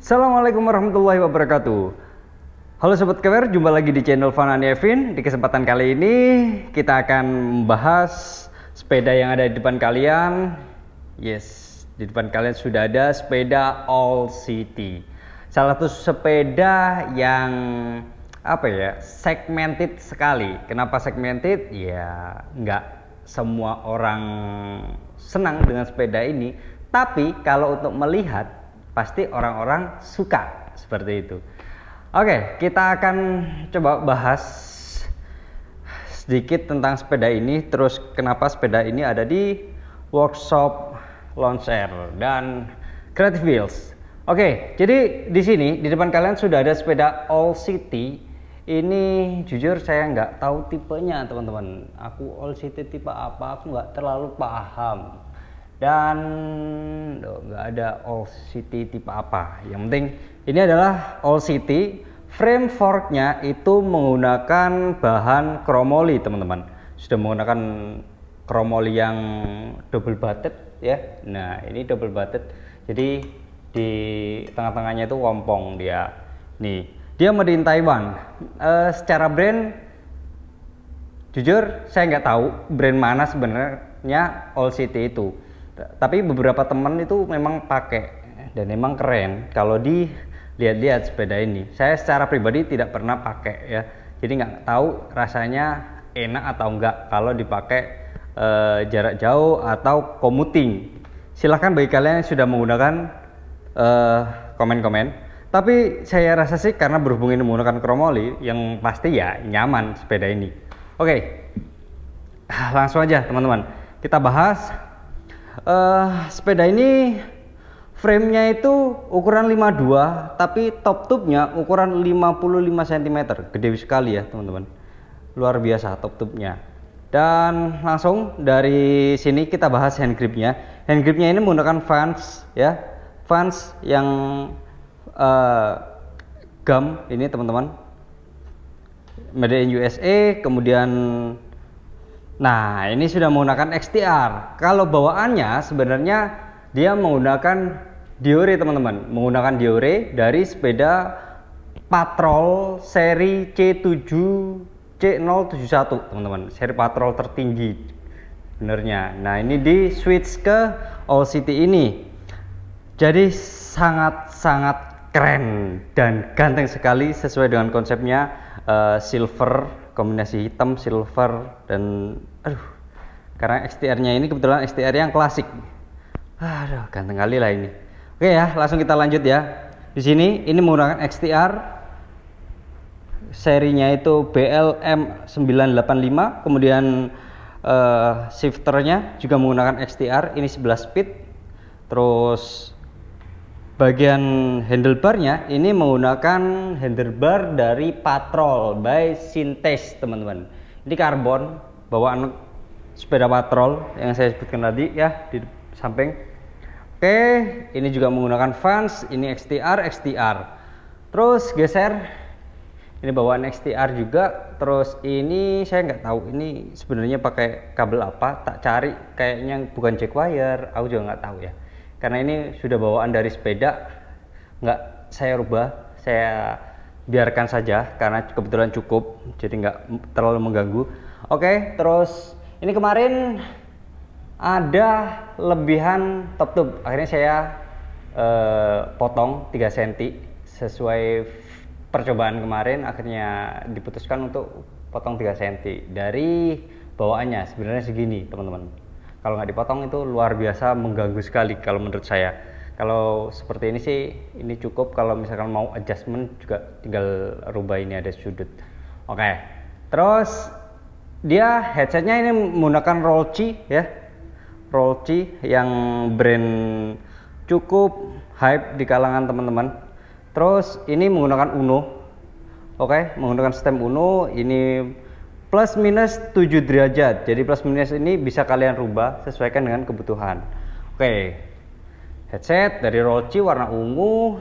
Assalamualaikum warahmatullahi wabarakatuh. Halo Sobat Kewer, jumpa lagi di channel Fanani Evin. Di kesempatan kali ini kita akan membahas sepeda yang ada di depan kalian. Yes, di depan kalian sudah ada sepeda All City. Salah satu sepeda yang apa ya segmented sekali. Kenapa segmented? Ya nggak semua orang senang dengan sepeda ini. Tapi kalau untuk melihat pasti orang-orang suka seperti itu. Oke, kita akan coba bahas sedikit tentang sepeda ini, terus kenapa sepeda ini ada di workshop Launcher dan Creative Wheels. Oke, jadi di sini di depan kalian sudah ada sepeda All City. Ini jujur saya nggak tahu tipenya teman-teman. Aku All City tipe apa aku nggak terlalu paham. Dan nggak ada all city tipe apa. Yang penting ini adalah all city. Frame forknya itu menggunakan bahan kromoli teman-teman. Sudah menggunakan kromoli yang double butted ya. Nah ini double butted. Jadi di tengah-tengahnya itu wompong dia. Nih dia made in Taiwan. uh, secara brand jujur saya nggak tahu brand mana sebenarnya all city itu tapi beberapa teman itu memang pakai dan memang keren kalau di lihat-lihat sepeda ini saya secara pribadi tidak pernah pakai ya jadi nggak tahu rasanya enak atau enggak kalau dipakai e, jarak jauh atau commuting silahkan bagi kalian yang sudah menggunakan eh, komen-komen tapi saya rasa sih karena berhubung ini menggunakan kromoli yang pasti ya nyaman sepeda ini oke ah, langsung aja teman-teman kita bahas uh, sepeda ini framenya itu ukuran 52 tapi top tubenya ukuran 55 cm gede sekali ya teman-teman luar biasa top tubenya dan langsung dari sini kita bahas hand gripnya hand gripnya ini menggunakan fans ya fans yang uh, eh, gum ini teman-teman made in USA kemudian Nah, ini sudah menggunakan XTR. Kalau bawaannya sebenarnya dia menggunakan Diore, teman-teman. Menggunakan Diore dari sepeda Patrol seri C7 C071, teman-teman. Seri patrol tertinggi benernya. Nah, ini di switch ke All City ini. Jadi sangat-sangat keren dan ganteng sekali sesuai dengan konsepnya uh, silver kombinasi hitam, silver dan aduh karena XTR-nya ini kebetulan XTR yang klasik. Aduh, ganteng kali lah ini. Oke ya, langsung kita lanjut ya. Di sini ini menggunakan XTR serinya itu BLM985, kemudian uh, shifternya juga menggunakan XTR ini 11 speed. Terus bagian handlebarnya ini menggunakan handlebar dari Patrol by Sintes teman-teman ini karbon bawaan sepeda patrol yang saya sebutkan tadi ya di samping oke ini juga menggunakan fans ini XTR XTR terus geser ini bawaan XTR juga terus ini saya nggak tahu ini sebenarnya pakai kabel apa tak cari kayaknya bukan jack wire aku juga nggak tahu ya karena ini sudah bawaan dari sepeda nggak saya rubah saya biarkan saja karena kebetulan cukup jadi nggak terlalu mengganggu oke terus ini kemarin ada lebihan top tube akhirnya saya eh, potong 3 cm sesuai percobaan kemarin akhirnya diputuskan untuk potong 3 cm dari bawaannya sebenarnya segini teman-teman kalau nggak dipotong itu luar biasa mengganggu sekali kalau menurut saya kalau seperti ini sih ini cukup kalau misalkan mau adjustment juga tinggal rubah ini ada sudut oke terus dia headsetnya ini menggunakan C ya C yang brand cukup hype di kalangan teman-teman terus ini menggunakan Uno oke menggunakan stem Uno ini plus minus 7 derajat. Jadi plus minus ini bisa kalian rubah sesuaikan dengan kebutuhan. Oke. Headset dari ROLCI warna ungu.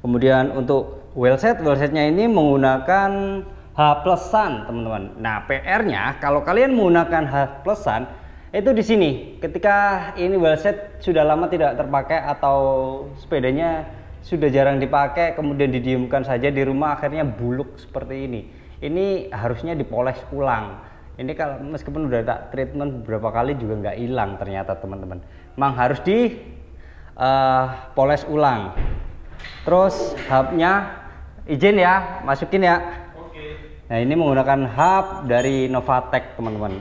Kemudian untuk wheelset, wheelsetnya ini menggunakan H plusan, teman-teman. Nah, PR-nya kalau kalian menggunakan H plusan itu di sini. Ketika ini wheelset sudah lama tidak terpakai atau sepedanya sudah jarang dipakai, kemudian didiamkan saja di rumah akhirnya buluk seperti ini ini harusnya dipoles ulang ini kalau meskipun udah tak treatment beberapa kali juga nggak hilang ternyata teman-teman memang harus di uh, poles ulang terus hubnya izin ya masukin ya Oke. nah ini menggunakan hub dari Novatec teman-teman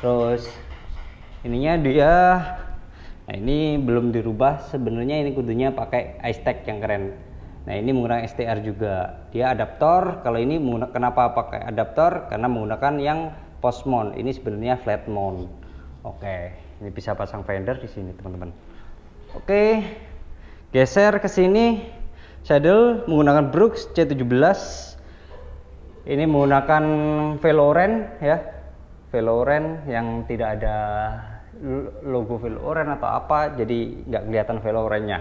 terus ininya dia nah ini belum dirubah sebenarnya ini kudunya pakai ice tag yang keren Nah ini menggunakan STR juga. Dia adaptor. Kalau ini kenapa pakai adaptor? Karena menggunakan yang post mount. Ini sebenarnya flat mount. Oke, okay. ini bisa pasang fender di sini teman-teman. Oke, okay. geser ke sini. Saddle menggunakan Brooks C17. Ini menggunakan Veloren ya, Veloren yang tidak ada logo Veloren atau apa, jadi nggak kelihatan Velorennya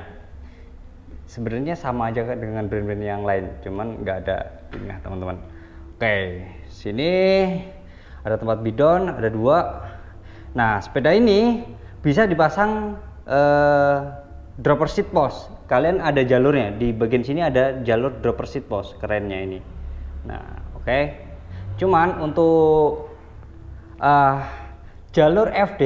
sebenarnya sama aja dengan brand-brand yang lain cuman nggak ada ini teman-teman oke sini ada tempat bidon ada dua nah sepeda ini bisa dipasang eh, dropper seat post kalian ada jalurnya di bagian sini ada jalur dropper seat post kerennya ini nah oke cuman untuk eh, jalur FD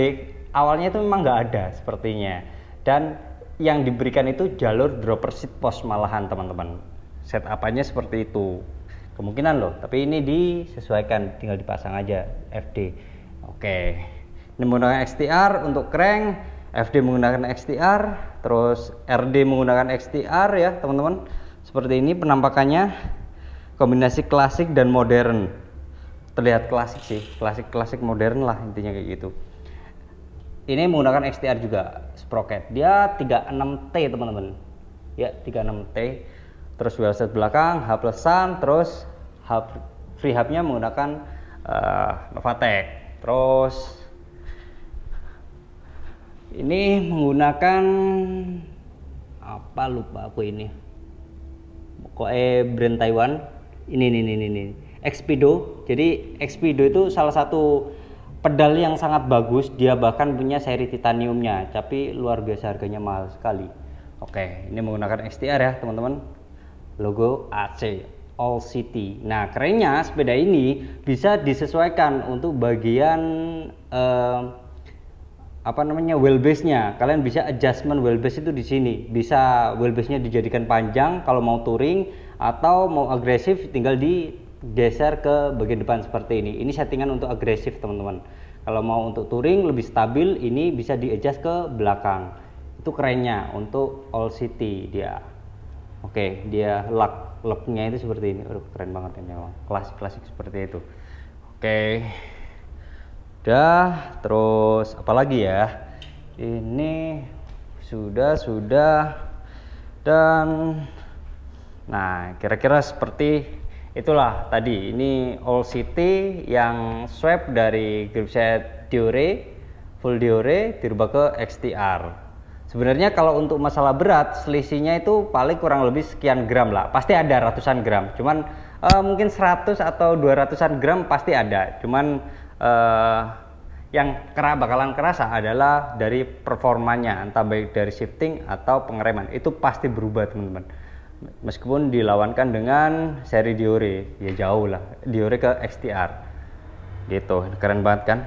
awalnya itu memang nggak ada sepertinya dan yang diberikan itu jalur dropper seat post malahan teman-teman set apanya seperti itu kemungkinan loh tapi ini disesuaikan tinggal dipasang aja FD oke ini menggunakan XTR untuk crank FD menggunakan XTR terus RD menggunakan XTR ya teman-teman seperti ini penampakannya kombinasi klasik dan modern terlihat klasik sih klasik klasik modern lah intinya kayak gitu ini menggunakan XTR juga sprocket dia 36T teman-teman ya 36T terus wheel set belakang H plusan terus H free hubnya menggunakan uh, eh, Novatec terus ini menggunakan apa lupa aku ini koe brand Taiwan ini ini ini ini Expedo jadi Expedo itu salah satu pedal yang sangat bagus dia bahkan punya seri titaniumnya tapi luar biasa harganya mahal sekali oke ini menggunakan XTR ya teman-teman logo AC All City nah kerennya sepeda ini bisa disesuaikan untuk bagian eh, apa namanya wheelbase nya kalian bisa adjustment wheelbase itu di sini bisa wheelbase nya dijadikan panjang kalau mau touring atau mau agresif tinggal di geser ke bagian depan seperti ini. Ini settingan untuk agresif teman-teman. Kalau mau untuk touring lebih stabil, ini bisa di adjust ke belakang. Itu kerennya untuk all city dia. Oke, dia lock locknya itu seperti ini. Aduh, keren banget ini memang. Klasik klasik seperti itu. Oke. Okay. Udah, terus apalagi ya? Ini sudah sudah dan nah kira-kira seperti itulah tadi ini All City yang swap dari set Diore full Diore dirubah ke XTR sebenarnya kalau untuk masalah berat selisihnya itu paling kurang lebih sekian gram lah pasti ada ratusan gram cuman e, mungkin 100 atau 200an gram pasti ada cuman e, yang kera bakalan kerasa adalah dari performanya entah baik dari shifting atau pengereman itu pasti berubah teman-teman meskipun dilawankan dengan seri Diore ya jauh lah Diore ke XTR gitu keren banget kan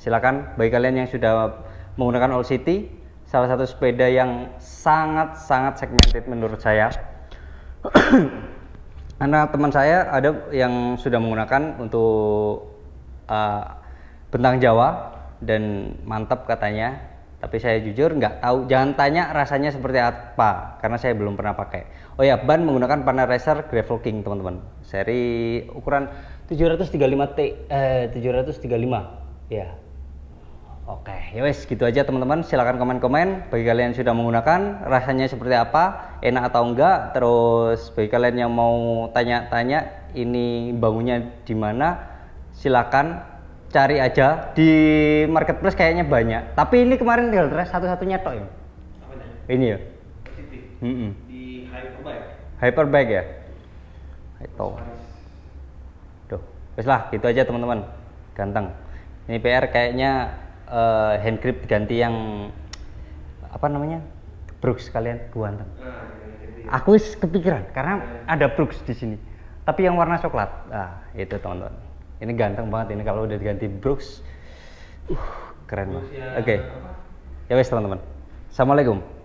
silakan bagi kalian yang sudah menggunakan All City salah satu sepeda yang sangat-sangat segmented menurut saya karena teman saya ada yang sudah menggunakan untuk uh, bentang Jawa dan mantap katanya tapi saya jujur nggak tahu jangan tanya rasanya seperti apa karena saya belum pernah pakai oh ya ban menggunakan panel Racer Gravel King teman-teman seri ukuran 735T eh 735 ya oke okay. ya wes gitu aja teman-teman silahkan komen-komen bagi kalian yang sudah menggunakan rasanya seperti apa enak atau enggak terus bagi kalian yang mau tanya-tanya ini bangunnya di mana silakan cari aja di marketplace kayaknya banyak tapi ini kemarin tinggal satu-satunya tok ya ini ya mm -mm. di hyperbike hyperbike ya itu Duh, wes lah gitu aja teman-teman ganteng ini PR kayaknya uh, hand grip ganti yang apa namanya Brooks kalian ganteng ah, iya, iya, iya, aku kepikiran karena ada Brooks di sini tapi yang warna coklat nah itu teman-teman ini ganteng banget ini kalau udah diganti Brooks. Uh, keren banget. Ya, Oke. Okay. Ya wes teman-teman. Assalamualaikum.